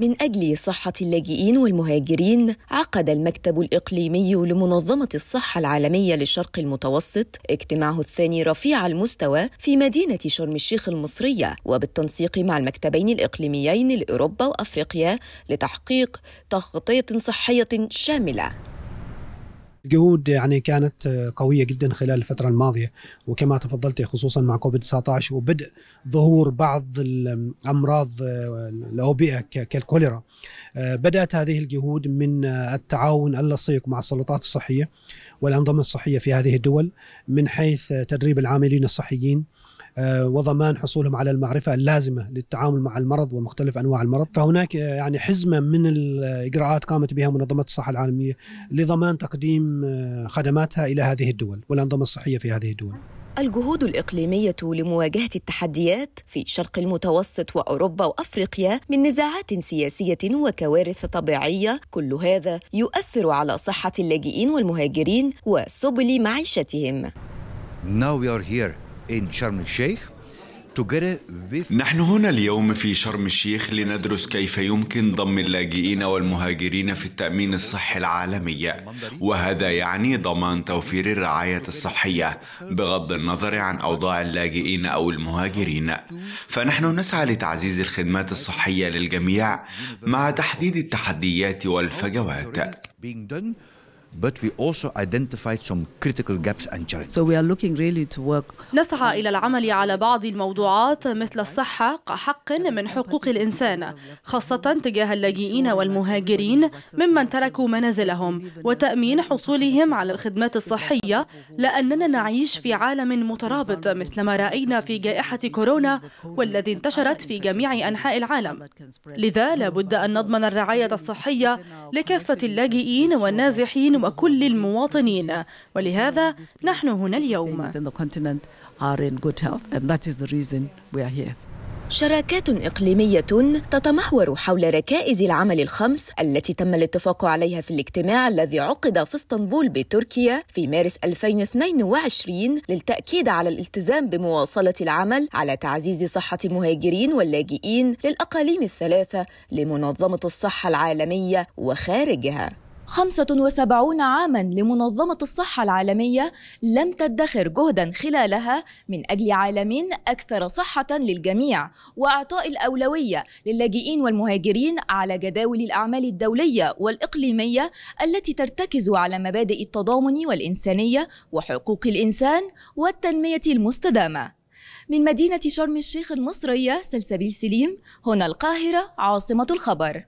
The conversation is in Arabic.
من أجل صحة اللاجئين والمهاجرين عقد المكتب الإقليمي لمنظمة الصحة العالمية للشرق المتوسط اجتماعه الثاني رفيع المستوى في مدينة شرم الشيخ المصرية وبالتنسيق مع المكتبين الإقليميين لأوروبا وأفريقيا لتحقيق تغطية صحية شاملة الجهود يعني كانت قويه جدا خلال الفتره الماضيه وكما تفضلت خصوصا مع كوفيد 19 وبدء ظهور بعض الامراض الاوبئه كالكوليرا بدات هذه الجهود من التعاون اللصيق مع السلطات الصحيه والانظمه الصحيه في هذه الدول من حيث تدريب العاملين الصحيين آه، وضمان حصولهم على المعرفه اللازمه للتعامل مع المرض ومختلف انواع المرض فهناك آه، يعني حزمه من الاجراءات قامت بها منظمه الصحه العالميه لضمان تقديم آه، خدماتها الى هذه الدول والانظمه الصحيه في هذه الدول الجهود الإقليمية لمواجهة التحديات في شرق المتوسط وأوروبا وأفريقيا من نزاعات سياسية وكوارث طبيعية كل هذا يؤثر على صحة اللاجئين والمهاجرين وسبل معيشتهم Now we are here in Sharm el-Sheikh نحن هنا اليوم في شرم الشيخ لندرس كيف يمكن ضم اللاجئين والمهاجرين في التأمين الصحي العالمي وهذا يعني ضمان توفير الرعاية الصحية بغض النظر عن أوضاع اللاجئين أو المهاجرين فنحن نسعى لتعزيز الخدمات الصحية للجميع مع تحديد التحديات والفجوات but we also identified some critical gaps and challenges. So we are looking really to work. نسعى إلى العمل على بعض الموضوعات مثل الصحة كحق من حقوق الإنسان خاصة تجاه اللاجئين والمهاجرين ممن تركوا منازلهم وتأمين حصولهم على الخدمات الصحية لأننا نعيش في عالم مترابط مثل ما رأينا في جائحة كورونا والذي انتشرت في جميع أنحاء العالم لذا لابد أن نضمن الرعاية الصحية لكافة اللاجئين والنازحين وكل كل المواطنين ولهذا نحن هنا اليوم شراكات إقليمية تتمحور حول ركائز العمل الخمس التي تم الاتفاق عليها في الاجتماع الذي عقد في اسطنبول بتركيا في مارس 2022 للتأكيد على الالتزام بمواصلة العمل على تعزيز صحة المهاجرين واللاجئين للأقاليم الثلاثة لمنظمة الصحة العالمية وخارجها. 75 عاما لمنظمة الصحة العالمية لم تدخر جهدا خلالها من أجل عالم أكثر صحة للجميع وإعطاء الأولوية للاجئين والمهاجرين على جداول الأعمال الدولية والإقليمية التي ترتكز على مبادئ التضامن والإنسانية وحقوق الإنسان والتنمية المستدامة من مدينة شرم الشيخ المصرية سلسبيل سليم هنا القاهرة عاصمة الخبر